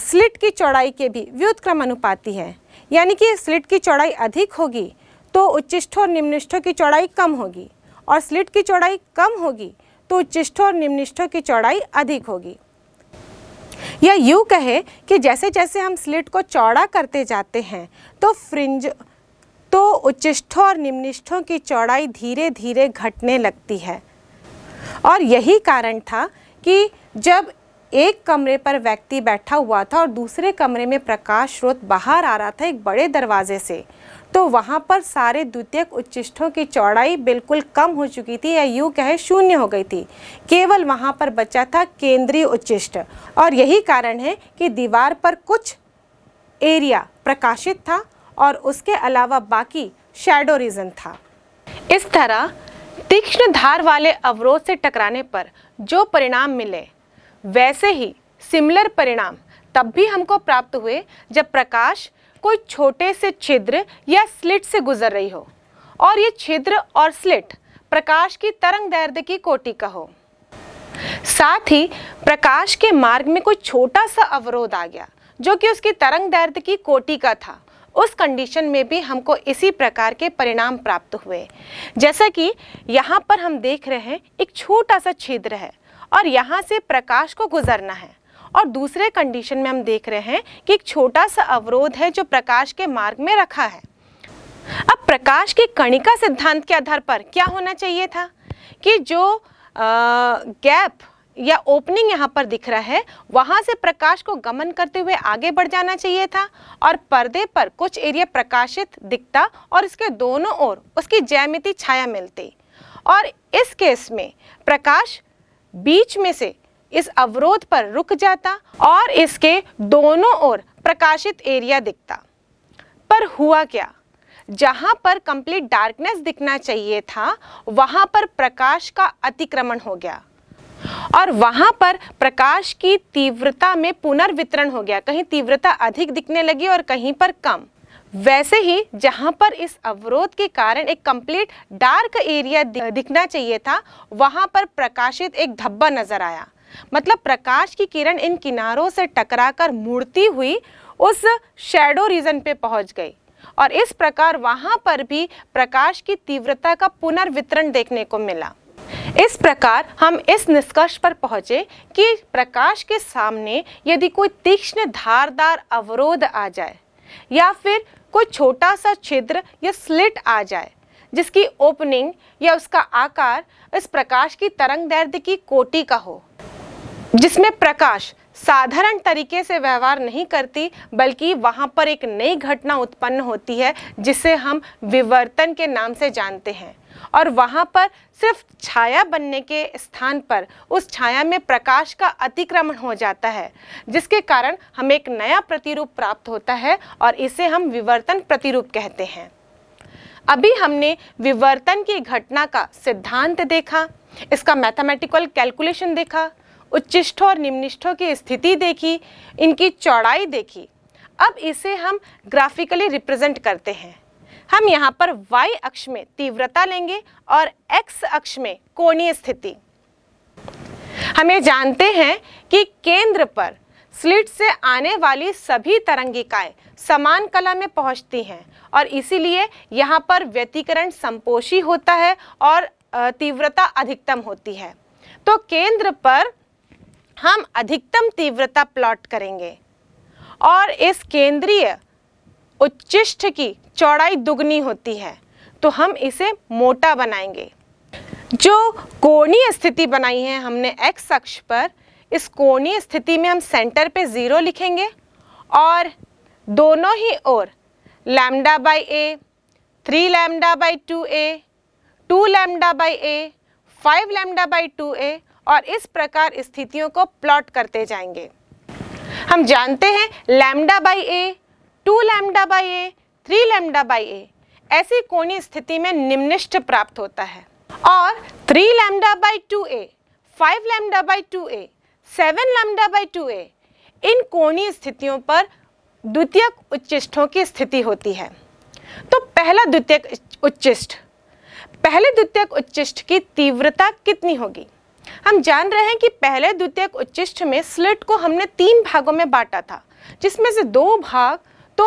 S1: स्लिट की चौड़ाई के भी व्युतक्रम अनुपाती है यानी कि स्लिट की चौड़ाई अधिक होगी तो उच्चिष्ठों और निम्निष्ठों की चौड़ाई कम होगी और स्लिट की चौड़ाई कम होगी तो उच्चिष्ठों और निम्निष्ठों की चौड़ाई अधिक होगी या यूँ कहे कि जैसे जैसे हम स्लिट को चौड़ा करते जाते हैं तो फ्रिंज तो उच्चिष्ठों और निम्निष्ठों की चौड़ाई धीरे धीरे घटने लगती है और यही कारण था कि जब एक कमरे पर व्यक्ति बैठा हुआ था और दूसरे कमरे में प्रकाश स्रोत बाहर आ रहा था एक बड़े दरवाजे से तो वहाँ पर सारे द्वितीयक उच्चिष्ठों की चौड़ाई बिल्कुल कम हो चुकी थी या यूँ कहे शून्य हो गई थी केवल वहाँ पर बचा था केंद्रीय उच्चिष्ट और यही कारण है कि दीवार पर कुछ एरिया प्रकाशित था और उसके अलावा बाकी शेडो रीजन था इस तरह तीक्ष्ण धार वाले अवरोध से टकराने पर जो परिणाम मिले वैसे ही सिमिलर परिणाम तब भी हमको प्राप्त हुए जब प्रकाश कोई छोटे से छिद्र या स्लिट से गुजर रही हो और ये छिद्र और स्लिट प्रकाश की तरंग दैर्ध्य की कोटि का हो साथ ही प्रकाश के मार्ग में कोई छोटा सा अवरोध आ गया जो कि उसकी तरंग दैर्ध्य की कोटि का था उस कंडीशन में भी हमको इसी प्रकार के परिणाम प्राप्त हुए जैसा कि यहाँ पर हम देख रहे हैं एक छोटा सा छिद्र है और यहाँ से प्रकाश को गुजरना है और दूसरे कंडीशन में हम देख रहे हैं कि एक छोटा सा अवरोध है जो प्रकाश के मार्ग में रखा है अब प्रकाश के कणिका सिद्धांत के आधार पर क्या होना चाहिए था कि जो आ, गैप या ओपनिंग यहाँ पर दिख रहा है वहाँ से प्रकाश को गमन करते हुए आगे बढ़ जाना चाहिए था और पर्दे पर कुछ एरिया प्रकाशित दिखता और इसके दोनों ओर उसकी जैमिति छाया मिलती और इस केस में प्रकाश बीच में से इस अवरोध पर रुक जाता और इसके दोनों ओर प्रकाशित एरिया दिखता पर हुआ क्या जहां पर कंप्लीट डार्कनेस दिखना चाहिए था वहां पर प्रकाश का अतिक्रमण हो गया और वहां पर प्रकाश की तीव्रता में पुनर्वितरण हो गया कहीं तीव्रता अधिक दिखने लगी और कहीं पर कम वैसे ही जहां पर इस अवरोध के कारण एक कंप्लीट डार्क एरिया दिखना चाहिए था वहां पर प्रकाशित एक धब्बा नजर आया मतलब प्रकाश की किरण इन किनारों से टकराकर मुड़ती हुई उस शेडो रीजन पे पहुंच गई और इस प्रकार वहां पर भी प्रकाश की तीव्रता का पुनर्वितरण देखने को मिला इस प्रकार हम इस निष्कर्ष पर पहुंचे कि प्रकाश के सामने यदि कोई तीक्ष्ण धारदार अवरोध आ जाए या फिर कोई छोटा सा छिद्र या स्लिट आ जाए जिसकी ओपनिंग या उसका आकार इस प्रकाश की तरंग दैर्ध्य की कोटि का हो जिसमें प्रकाश साधारण तरीके से व्यवहार नहीं करती बल्कि वहाँ पर एक नई घटना उत्पन्न होती है जिसे हम विवर्तन के नाम से जानते हैं और वहाँ पर सिर्फ छाया बनने के स्थान पर उस छाया में प्रकाश का अतिक्रमण हो जाता है जिसके कारण हमें एक नया प्रतिरूप प्राप्त होता है और इसे हम विवर्तन प्रतिरूप कहते हैं अभी हमने विवर्तन की घटना का सिद्धांत देखा इसका मैथमेटिकल कैलकुलेशन देखा उच्चिष्ठों और निम्निष्ठों की स्थिति देखी इनकी चौड़ाई देखी अब इसे हम ग्राफिकली रिप्रेजेंट करते हैं हम यहाँ पर y अक्ष में तीव्रता लेंगे और x अक्ष में कोणीय स्थिति हमें जानते हैं कि केंद्र पर स्लिट से आने वाली सभी तरंगिकाएं समान कला में पहुंचती हैं और इसीलिए यहाँ पर व्यतिकरण संपोषी होता है और तीव्रता अधिकतम होती है तो केंद्र पर हम अधिकतम तीव्रता प्लॉट करेंगे और इस केंद्रीय उच्चिष्ट की चौड़ाई दुगनी होती है तो हम इसे मोटा बनाएंगे जो कोणीय स्थिति बनाई है हमने एक्स अक्ष पर इस कोणीय स्थिति में हम सेंटर पे ज़ीरो लिखेंगे और दोनों ही ओर lambda by a three lambda by two a two lambda by a five lambda by two ए और इस प्रकार स्थितियों को प्लॉट करते जाएंगे हम जानते हैं lambda by a two lambda by a three lambda by a ऐसी कोणीय स्थिति में निम्निष्ठ प्राप्त होता है और three lambda by two a five lambda by two a seven lambda by two a इन कोणीय स्थितियों पर द्वितीयक उच्चिष्ठों की स्थिति होती है तो पहला द्वितीयक उच्चिष्ठ पहले द्वितीयक उच्चिष्ठ की तीव्रता कितनी होगी हम जान रहे हैं कि पहले द्वितीय उच्चिष्ठ में स्लिट को हमने तीन भागों में बांटा था जिसमें से दो भाग तो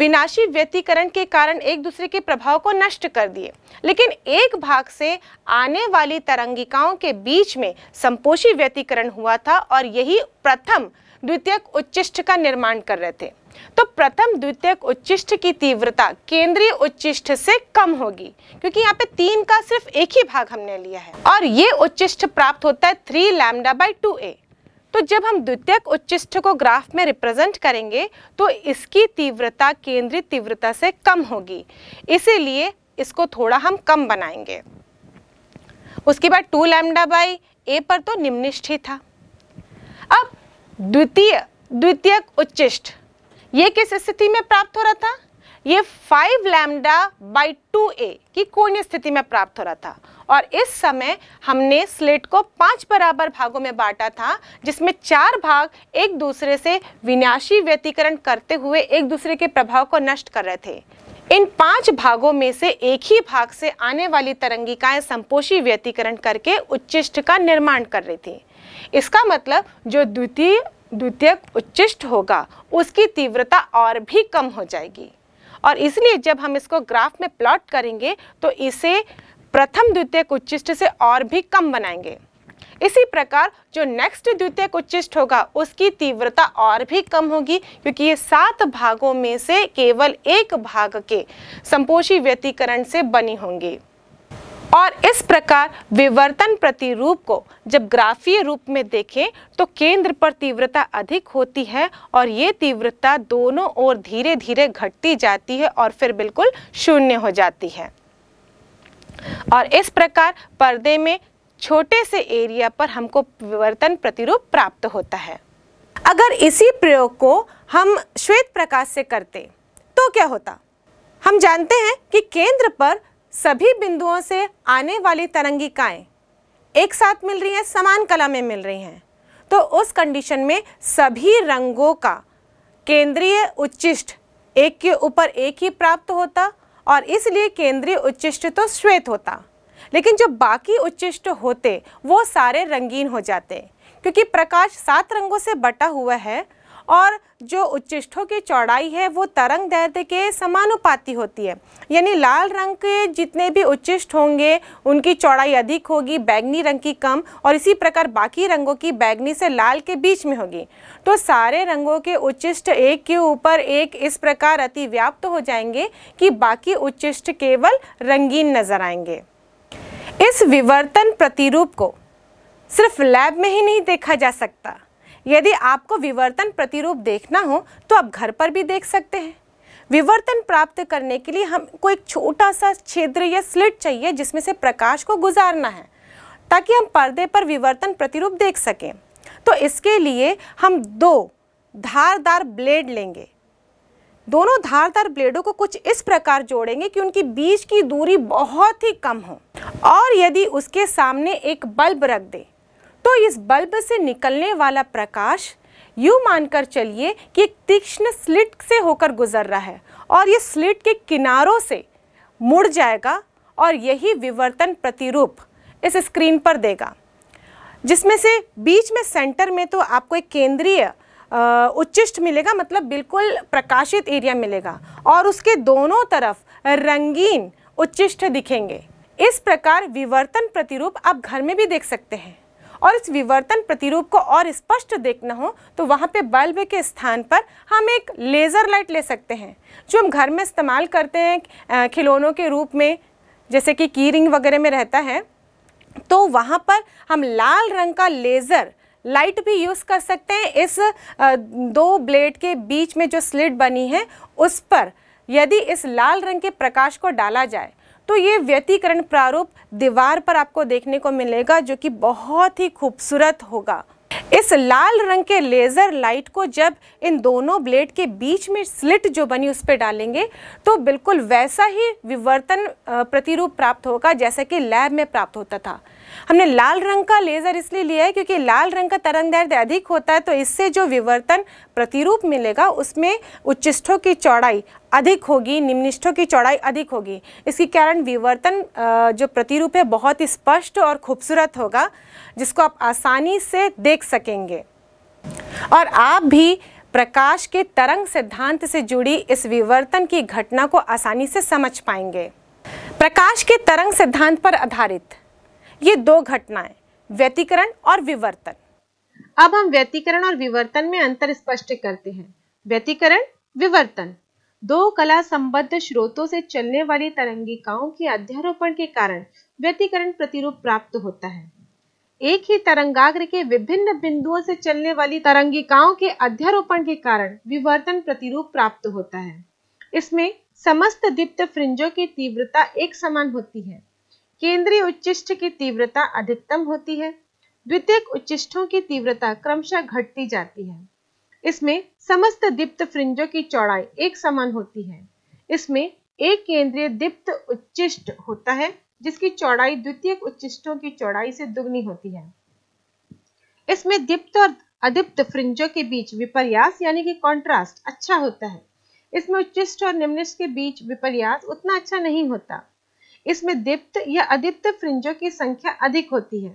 S1: विनाशी व्यतीकरण के कारण एक दूसरे के प्रभाव को नष्ट कर दिए लेकिन एक भाग से आने वाली तरंगिकाओं के बीच में संपोषी व्यतीकरण हुआ था और यही प्रथम द्वितीयक उच्चिष्ट का निर्माण कर रहे थे तो प्रथम द्वितीयक उच्चिष्ट की तीव्रता केंद्रीय उच्चिष्ट से कम होगी क्योंकि यहाँ पे तीन का सिर्फ एक ही भाग हमने लिया है और ये उच्चिष्ट प्राप्त होता है three lambda by two a तो जब हम द्वितीयक उच्चिष्ट को ग्राफ में रिप्रेजेंट करेंगे तो इसकी तीव्रता केंद्रीय तीव्रता से कम होगी इसीलिए इसको थोड़ा हम कम बनाएंगे उसके बाद टू लैमडा बाई ए पर तो निम्निष्ठ ही था अब द्वितीय द्वितीय उच्चिष्ट ये किस स्थिति में प्राप्त हो रहा था ये five lambda by two a की कोणीय स्थिति में प्राप्त हो रहा था और इस समय हमने स्लेट को पांच बराबर भागों में बांटा था जिसमें चार भाग एक दूसरे से विनाशी व्यतीकरण करते हुए एक दूसरे के प्रभाव को नष्ट कर रहे थे इन पांच भागों में से एक ही भाग से आने वाली तरंगिकाएं संपोषी व्यतीकरण करके उच्चिष्ट का निर्माण कर रही थी इसका मतलब जो द्वितीय द्वितीयक उच्चिष्ट होगा उसकी तीव्रता और भी कम हो जाएगी और इसलिए जब हम इसको ग्राफ में प्लॉट करेंगे तो इसे प्रथम द्वितीयक उच्चिष्ट से और भी कम बनाएंगे इसी प्रकार जो नेक्स्ट द्वितीयक उच्चिष्ट होगा उसकी तीव्रता और भी कम होगी क्योंकि ये सात भागों में से केवल एक भाग के संपोषी व्यतीकरण से बनी होंगी और इस प्रकार विवर्तन प्रतिरूप को जब ग्राफीय रूप में देखें तो केंद्र पर तीव्रता अधिक होती है और ये तीव्रता दोनों ओर धीरे धीरे घटती जाती है और फिर बिल्कुल शून्य हो जाती है और इस प्रकार पर्दे में छोटे से एरिया पर हमको विवर्तन प्रतिरूप प्राप्त होता है अगर इसी प्रयोग को हम श्वेत प्रकाश से करते तो क्या होता हम जानते हैं कि केंद्र पर सभी बिंदुओं से आने वाली तरंगिकाएं एक साथ मिल रही हैं समान कला में मिल रही हैं तो उस कंडीशन में सभी रंगों का केंद्रीय उच्चिष्ट एक के ऊपर एक ही प्राप्त होता और इसलिए केंद्रीय उच्चिष्ट तो श्वेत होता लेकिन जो बाकी उच्चिष्ट होते वो सारे रंगीन हो जाते क्योंकि प्रकाश सात रंगों से बटा हुआ है और जो उच्चिष्ठों की चौड़ाई है वो तरंग दैर्ध्य के समानुपाती होती है यानी लाल रंग के जितने भी उच्चिष्ठ होंगे उनकी चौड़ाई अधिक होगी बैगनी रंग की कम और इसी प्रकार बाकी रंगों की बैगनी से लाल के बीच में होगी तो सारे रंगों के उच्चिष्ट एक के ऊपर एक इस प्रकार अति व्याप्त हो जाएंगे कि बाकी उच्चिष्ट केवल रंगीन नजर आएंगे इस विवर्तन प्रतिरूप को सिर्फ लैब में ही नहीं देखा जा सकता यदि आपको विवर्तन प्रतिरूप देखना हो तो आप घर पर भी देख सकते हैं विवर्तन प्राप्त करने के लिए हमको एक छोटा सा छिद्र या स्लिट चाहिए जिसमें से प्रकाश को गुजारना है ताकि हम पर्दे पर विवर्तन प्रतिरूप देख सकें तो इसके लिए हम दो धारदार ब्लेड लेंगे दोनों धारदार ब्लेडों को कुछ इस प्रकार जोड़ेंगे कि उनकी बीच की दूरी बहुत ही कम हो और यदि उसके सामने एक बल्ब रख दें तो इस बल्ब से निकलने वाला प्रकाश यू मानकर चलिए कि एक तीक्ष्ण स्लिट से होकर गुजर रहा है और ये स्लिट के किनारों से मुड़ जाएगा और यही विवर्तन प्रतिरूप इस स्क्रीन पर देगा जिसमें से बीच में सेंटर में तो आपको एक केंद्रीय उच्चिष्ट मिलेगा मतलब बिल्कुल प्रकाशित एरिया मिलेगा और उसके दोनों तरफ रंगीन उच्चिष्ट दिखेंगे इस प्रकार विवर्तन प्रतिरूप आप घर में भी देख सकते हैं और इस विवर्तन प्रतिरूप को और स्पष्ट देखना हो तो वहाँ पे बल्ब के स्थान पर हम एक लेज़र लाइट ले सकते हैं जो हम घर में इस्तेमाल करते हैं खिलौनों के रूप में जैसे कि की रिंग वगैरह में रहता है तो वहाँ पर हम लाल रंग का लेज़र लाइट भी यूज़ कर सकते हैं इस दो ब्लेड के बीच में जो स्लिट बनी है उस पर यदि इस लाल रंग के प्रकाश को डाला जाए तो ये व्यतीकरण प्रारूप दीवार पर आपको देखने को मिलेगा जो कि बहुत ही खूबसूरत होगा इस लाल रंग के लेज़र लाइट को जब इन दोनों ब्लेड के बीच में स्लिट जो बनी उस पर डालेंगे तो बिल्कुल वैसा ही विवर्तन प्रतिरूप प्राप्त होगा जैसा कि लैब में प्राप्त होता था हमने लाल रंग का लेज़र इसलिए लिया है क्योंकि लाल रंग का तरंग दैर्ध्य अधिक होता है तो इससे जो विवर्तन प्रतिरूप मिलेगा उसमें उच्चिष्ठों की चौड़ाई अधिक होगी निम्निष्ठों की चौड़ाई अधिक होगी इसके कारण विवर्तन जो प्रतिरूप है बहुत ही स्पष्ट और खूबसूरत होगा जिसको आप आसानी से देख सकेंगे और आप भी प्रकाश के तरंग सिद्धांत से जुड़ी इस विवर्तन की घटना को आसानी से समझ पाएंगे प्रकाश के तरंग सिद्धांत पर आधारित ये दो घटनाएं व्यतिकरण और विवर्तन अब हम व्यतिकरण और विवर्तन में अंतर स्पष्ट करते हैं व्यतिकरण विवर्तन दो कला संबद्ध स्रोतों से चलने वाली तरंगिकाओं के अध्यारोपण के कारण व्यतिकरण प्रतिरूप प्राप्त होता है एक ही तरंगाग्र के विभिन्न बिंदुओं से चलने वाली तरंगिकाओं के अध्यारोपण के कारण विवर्तन प्रतिरूप प्राप्त होता है इसमें समस्त दीप्त फ्रिंजों की तीव्रता एक समान होती है केंद्रीय उच्चिष्ट की तीव्रता अधिकतम होती है द्वितीयक उच्चिष्टों की तीव्रता क्रमशः घटती जाती है इसमें समस्त दीप्त फ्रिंजों की चौड़ाई एक समान होती है इसमें एक केंद्रीय दीप्त उच्चिष्ट होता है जिसकी चौड़ाई द्वितीय उच्चिष्टों की चौड़ाई से दुगनी होती है इसमें दीप्त और अदीप्त फ्रिंजों के बीच विपर्यास यानी कि कॉन्ट्रास्ट अच्छा होता है इसमें उच्चिष्ट और निम्निष्ट के बीच विपर्यास उतना अच्छा नहीं होता इसमें दीप्त या अदीप्त फ्रिंजों की संख्या अधिक होती है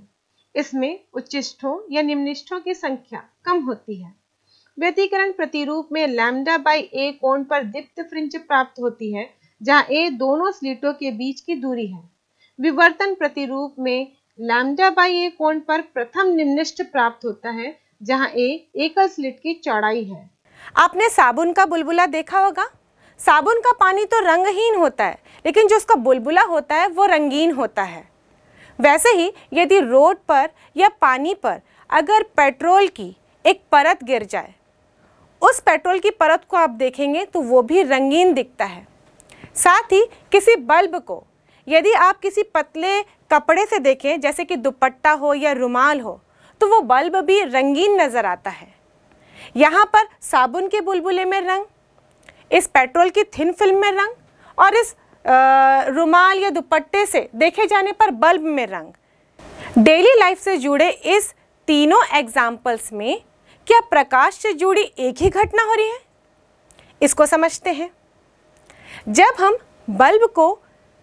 S1: इसमें उच्चिष्ठों या निम्निष्ठों की संख्या कम होती है व्यतीकरण प्रतिरूप में लैमडा बाई ए कोण पर दीप्त फ्रिंज प्राप्त होती है जहां ए दोनों स्लिटों के बीच की दूरी है विवर्तन प्रतिरूप में लैमडा बाई ए कोण पर प्रथम निम्निष्ठ प्राप्त होता है जहां ए एकल स्लिट की चौड़ाई है आपने साबुन का बुलबुला देखा होगा साबुन का पानी तो रंगहीन होता है लेकिन जो उसका बुलबुला होता है वो रंगीन होता है वैसे ही यदि रोड पर या पानी पर अगर पेट्रोल की एक परत गिर जाए उस पेट्रोल की परत को आप देखेंगे तो वो भी रंगीन दिखता है साथ ही किसी बल्ब को यदि आप किसी पतले कपड़े से देखें जैसे कि दुपट्टा हो या रुमाल हो तो वो बल्ब भी रंगीन नज़र आता है यहाँ पर साबुन के बुलबुले में रंग इस पेट्रोल की थिन फिल्म में रंग और इस रुमाल या दुपट्टे से देखे जाने पर बल्ब में रंग डेली लाइफ से जुड़े इस तीनों एग्जाम्पल्स में क्या प्रकाश से जुड़ी एक ही घटना हो रही है इसको समझते हैं जब हम बल्ब को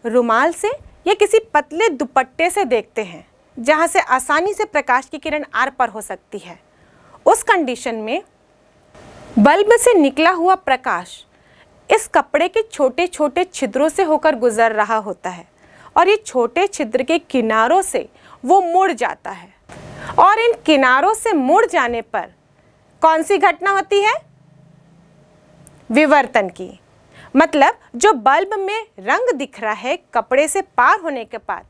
S1: रुमाल से या किसी पतले दुपट्टे से देखते हैं जहाँ से आसानी से प्रकाश की किरण आर पर हो सकती है उस कंडीशन में बल्ब से निकला हुआ प्रकाश इस कपड़े के छोटे छोटे छिद्रों से होकर गुजर रहा होता है और ये छोटे छिद्र के किनारों से वो मुड़ जाता है और इन किनारों से मुड़ जाने पर कौन सी घटना होती है विवर्तन की मतलब जो बल्ब में रंग दिख रहा है कपड़े से पार होने के बाद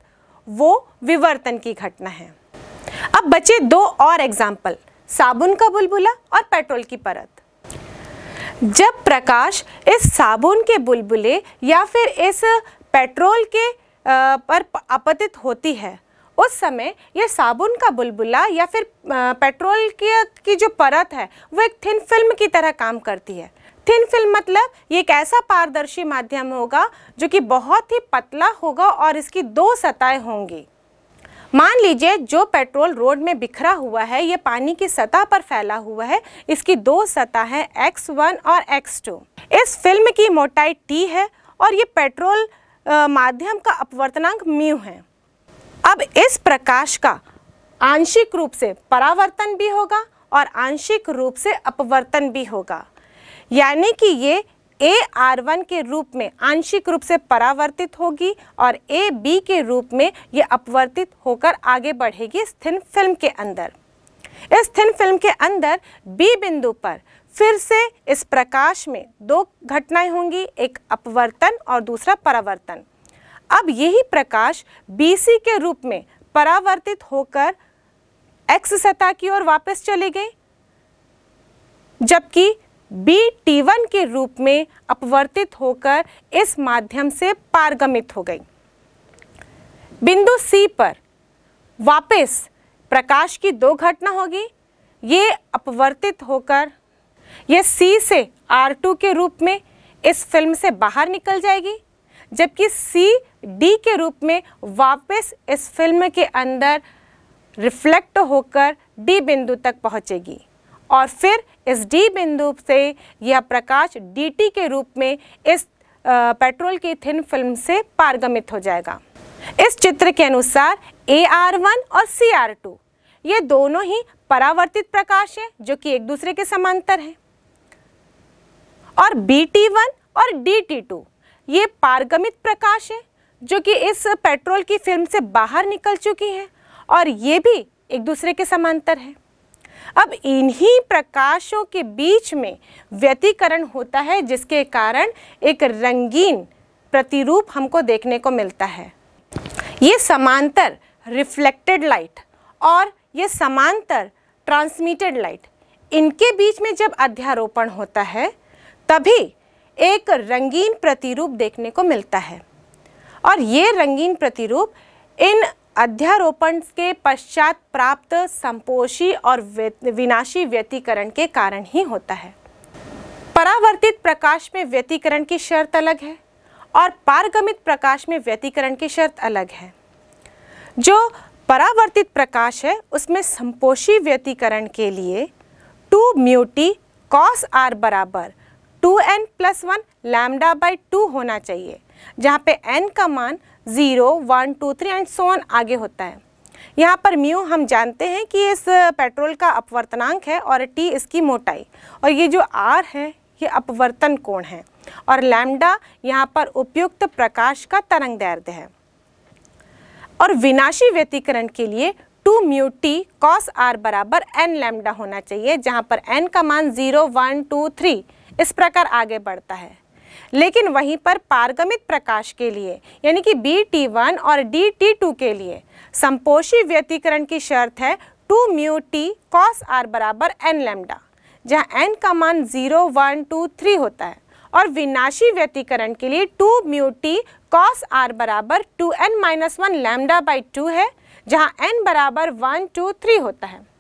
S1: वो विवर्तन की घटना है अब बचे दो और एग्जाम्पल साबुन का बुलबुला और पेट्रोल की परत जब प्रकाश इस साबुन के बुलबुले या फिर इस पेट्रोल के पर आपतित होती है उस समय यह साबुन का बुलबुला या फिर पेट्रोल की, की जो परत है वो एक थिन फिल्म की तरह काम करती है थिन फिल्म मतलब ये एक ऐसा पारदर्शी माध्यम होगा जो कि बहुत ही पतला होगा और इसकी दो सतहें होंगी मान लीजिए जो पेट्रोल रोड में बिखरा हुआ है ये पानी की सतह पर फैला हुआ है इसकी दो सतह हैं एक्स वन और एक्स टू इस फिल्म की मोटाई टी है और ये पेट्रोल माध्यम का अपवर्तनांक म्यू है अब इस प्रकाश का आंशिक रूप से परावर्तन भी होगा और आंशिक रूप से अपवर्तन भी होगा यानी कि ये ए आर वन के रूप में आंशिक रूप से परावर्तित होगी और ए बी के रूप में ये अपवर्तित होकर आगे बढ़ेगी स्थिन फिल्म के अंदर इस थिन फिल्म के अंदर बी बिंदु पर फिर से इस प्रकाश में दो घटनाएं होंगी एक अपवर्तन और दूसरा परावर्तन अब यही प्रकाश सी के रूप में परावर्तित होकर एक्स सतह की ओर वापस चले गए जबकि बी टी वन के रूप में अपवर्तित होकर इस माध्यम से पारगमित हो गई बिंदु सी पर वापस प्रकाश की दो घटना होगी ये अपवर्तित होकर यह सी से आर टू के रूप में इस फिल्म से बाहर निकल जाएगी जबकि सी डी के रूप में वापस इस फिल्म के अंदर रिफ्लेक्ट होकर डी बिंदु तक पहुंचेगी और फिर इस डी बिंदु से यह प्रकाश डी के रूप में इस पेट्रोल की थिन फिल्म से पारगमित हो जाएगा इस चित्र के अनुसार ए आर वन और सी आर टू ये दोनों ही परावर्तित प्रकाश हैं जो कि एक दूसरे के समांतर हैं और बी टी वन और डी टी टू ये पारगमित प्रकाश हैं जो कि इस पेट्रोल की फिल्म से बाहर निकल चुकी हैं और ये भी एक दूसरे के समांतर हैं अब इन्हीं प्रकाशों के बीच में व्यतीकरण होता है जिसके कारण एक रंगीन प्रतिरूप हमको देखने को मिलता है ये समांतर रिफ्लेक्टेड लाइट और ये समांतर ट्रांसमिटेड लाइट इनके बीच में जब अध्यारोपण होता है तभी एक रंगीन प्रतिरूप देखने को मिलता है और ये रंगीन प्रतिरूप इन अध्यारोपण के पश्चात प्राप्त संपोषी और विनाशी व्यतीकरण के कारण ही होता है परावर्तित प्रकाश में व्यतीकरण की शर्त अलग है और पारगमित प्रकाश में व्यतीकरण की शर्त अलग है जो परावर्तित प्रकाश है उसमें संपोषी व्यतीकरण के लिए टू म्यूटी कॉस आर बराबर two N plus one lambda by two होना चाहिए जहाँ पे एन का मान zero one two three and so on आगे होता है यहाँ पर म्यू हम जानते हैं कि इस पेट्रोल का अपवर्तनांक है और टी इसकी मोटाई और ये जो आर है ये अपवर्तन कोण है और लैमडा यहाँ पर उपयुक्त प्रकाश का तरंग दैर्ध्य है और विनाशी व्यतीकरण के लिए two mu t cos r बराबर एन लैमडा होना चाहिए जहाँ पर एन का मान जीरो वन टू थ्री इस प्रकार आगे बढ़ता है लेकिन वहीं पर पारगमित प्रकाश के लिए यानी कि बी टी वन और डी टी टू के लिए संपोषी व्यतीकरण की शर्त है two mu t cos r बराबर एन लेमडा जहाँ एन का मान जीरो वन टू थ्री होता है और विनाशी व्यतीकरण के लिए two mu t cos r बराबर two n minus one lambda by two है जहाँ एन बराबर वन टू थ्री होता है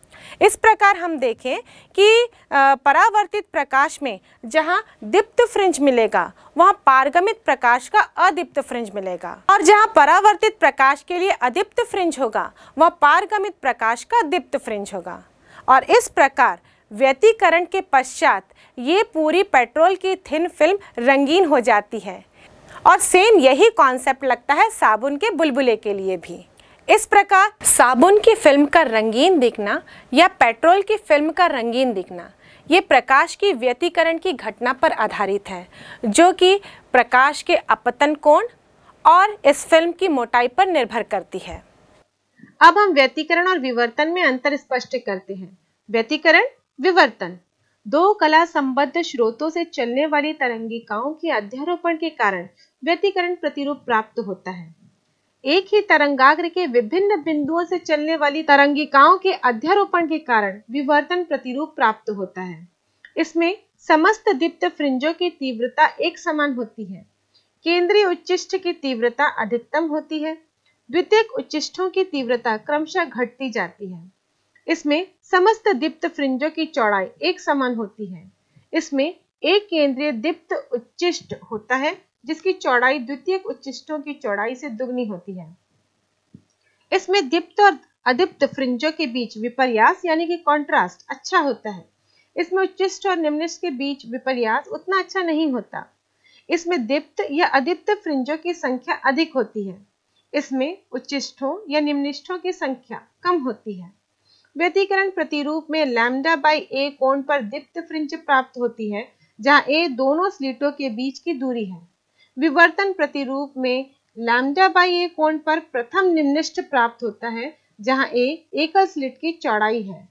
S1: इस प्रकार हम देखें कि परावर्तित प्रकाश में जहां दीप्त फ्रिंज मिलेगा वहां पारगमित प्रकाश का अदीप्त फ्रिंज मिलेगा और जहां परावर्तित प्रकाश के लिए अदीप्त फ्रिंज होगा वहां पारगमित प्रकाश का दीप्त फ्रिंज होगा और इस प्रकार व्यतीकरण के पश्चात ये पूरी पेट्रोल की थिन फिल्म रंगीन हो जाती है और सेम यही कॉन्सेप्ट लगता है साबुन के बुलबुले के लिए भी इस प्रकार साबुन की फिल्म का रंगीन दिखना या पेट्रोल की फिल्म का रंगीन दिखना ये प्रकाश की व्यतीकरण की घटना पर आधारित है जो कि प्रकाश के अपतन कोण और इस फिल्म की मोटाई पर निर्भर करती है अब हम व्यतीकरण और विवर्तन में अंतर स्पष्ट करते हैं व्यतीकरण विवर्तन दो कला संबद्ध स्रोतों से चलने वाली तरंगिकाओं के अध्यारोपण के कारण व्यतीकरण प्रतिरूप प्राप्त होता है एक ही तरंगाग्र के विभिन्न बिंदुओं से चलने वाली तरंगिकाओं के अध्यारोपण के कारण विवर्तन प्रतिरूप प्राप्त होता है इसमें समस्त दीप्त फ्रिंजों की तीव्रता एक समान होती है केंद्रीय उच्चिष्ट की तीव्रता अधिकतम होती है द्वितीयक उच्चिष्टों की तीव्रता क्रमशः घटती जाती है इसमें समस्त दीप्त फ्रिंजों की चौड़ाई एक समान होती है इसमें एक केंद्रीय दीप्त उच्चिष्ट होता है जिसकी चौड़ाई द्वितीय उच्चिष्टों की चौड़ाई से दुगनी होती है इसमें दीप्त और अदीप्त फ्रिंजों के बीच विपर्यास यानी कि कॉन्ट्रास्ट अच्छा होता है इसमें उच्चिष्ट और निम्निष्ट के बीच विपर्यास उतना अच्छा नहीं होता इसमें दीप्त या अदीप्त फ्रिंजों की संख्या अधिक होती है इसमें उच्चिष्ठों या निम्निष्ठों की संख्या कम होती है व्यतिकरण प्रतिरूप में लैम्डा बाई ए कोण पर दीप्त फ्रिंज प्राप्त होती है जहां ए दोनों स्लीटों के बीच की दूरी है विवर्तन प्रतिरूप में लैम्डा बाई ए कोण पर प्रथम निम्निष्ट प्राप्त होता है जहां ए एकल स्लिट की चौड़ाई है